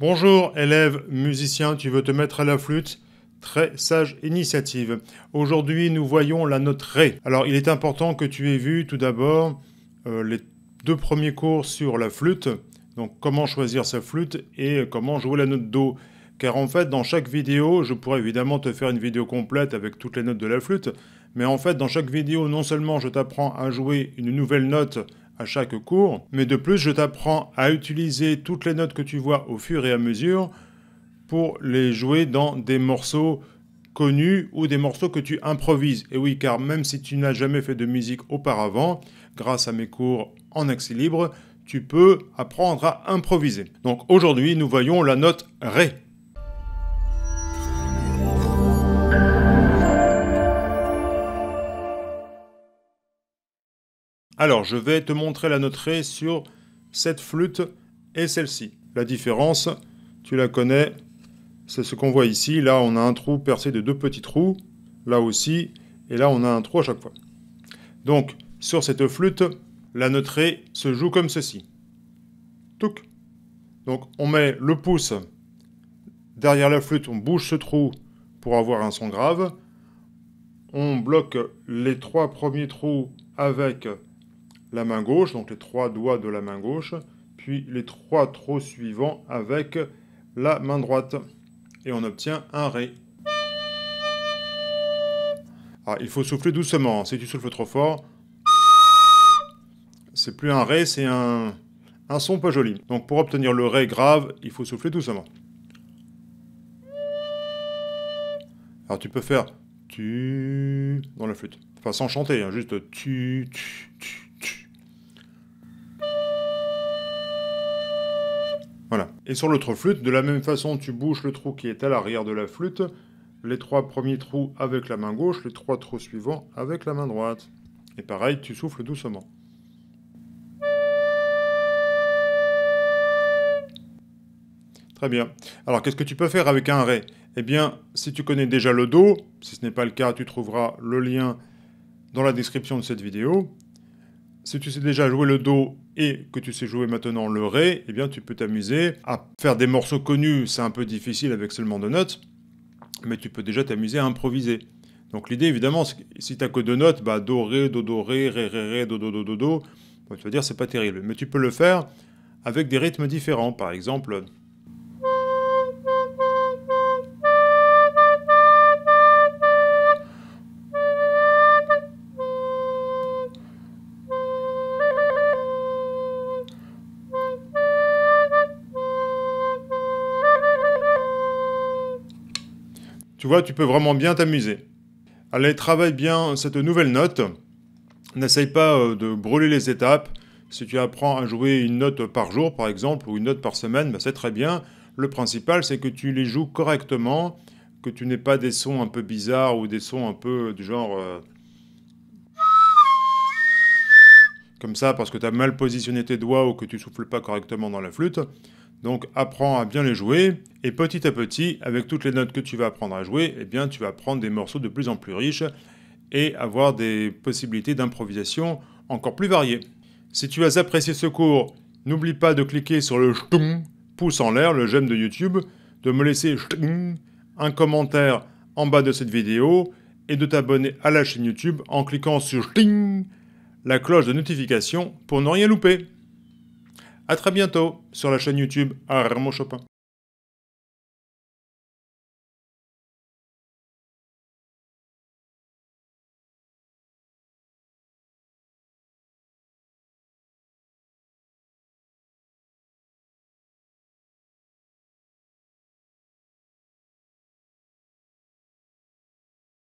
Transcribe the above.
Bonjour élève musicien, tu veux te mettre à la flûte Très sage initiative. Aujourd'hui, nous voyons la note Ré. Alors, il est important que tu aies vu tout d'abord euh, les deux premiers cours sur la flûte, donc comment choisir sa flûte et euh, comment jouer la note Do. Car en fait, dans chaque vidéo, je pourrais évidemment te faire une vidéo complète avec toutes les notes de la flûte, mais en fait, dans chaque vidéo, non seulement je t'apprends à jouer une nouvelle note à chaque cours, mais de plus je t'apprends à utiliser toutes les notes que tu vois au fur et à mesure pour les jouer dans des morceaux connus ou des morceaux que tu improvises. Et oui, car même si tu n'as jamais fait de musique auparavant, grâce à mes cours en accès libre, tu peux apprendre à improviser. Donc aujourd'hui, nous voyons la note Ré. Alors, je vais te montrer la Ré sur cette flûte et celle-ci. La différence, tu la connais, c'est ce qu'on voit ici. Là, on a un trou percé de deux petits trous, là aussi, et là, on a un trou à chaque fois. Donc, sur cette flûte, la Ré se joue comme ceci. Touc. Donc, on met le pouce derrière la flûte, on bouge ce trou pour avoir un son grave. On bloque les trois premiers trous avec la main gauche, donc les trois doigts de la main gauche, puis les trois trous suivants avec la main droite. Et on obtient un Ré. Ah, il faut souffler doucement. Si tu souffles trop fort, c'est plus un Ré, c'est un, son pas joli. Donc pour obtenir le Ré grave, il faut souffler doucement. Alors tu peux faire tu dans la flûte. Enfin sans chanter, hein, juste tu, tu, Voilà. Et sur l'autre flûte, de la même façon, tu bouches le trou qui est à l'arrière de la flûte, les trois premiers trous avec la main gauche, les trois trous suivants avec la main droite. Et pareil, tu souffles doucement. Très bien. Alors, qu'est-ce que tu peux faire avec un ré Eh bien, si tu connais déjà le Do, si ce n'est pas le cas, tu trouveras le lien dans la description de cette vidéo. Si tu sais déjà jouer le Do, et que tu sais jouer maintenant le ré, eh bien tu peux t'amuser à faire des morceaux connus, c'est un peu difficile avec seulement deux notes, mais tu peux déjà t'amuser à improviser. Donc l'idée évidemment, si tu t'as que deux notes, bah do ré, do do ré, ré ré do do do do do, tu vas dire c'est pas terrible, mais tu peux le faire avec des rythmes différents, par exemple Tu vois, tu peux vraiment bien t'amuser. Allez, travaille bien cette nouvelle note. N'essaye pas euh, de brûler les étapes. Si tu apprends à jouer une note par jour, par exemple, ou une note par semaine, bah, c'est très bien. Le principal, c'est que tu les joues correctement, que tu n'aies pas des sons un peu bizarres ou des sons un peu du genre... Euh, comme ça, parce que tu as mal positionné tes doigts ou que tu souffles pas correctement dans la flûte. Donc apprends à bien les jouer, et petit à petit, avec toutes les notes que tu vas apprendre à jouer, eh bien, tu vas prendre des morceaux de plus en plus riches et avoir des possibilités d'improvisation encore plus variées. Si tu as apprécié ce cours, n'oublie pas de cliquer sur le pouce en l'air, le j'aime de YouTube, de me laisser un commentaire en bas de cette vidéo et de t'abonner à la chaîne YouTube en cliquant sur la cloche de notification pour ne rien louper. A très bientôt sur la chaîne YouTube Armand Chopin.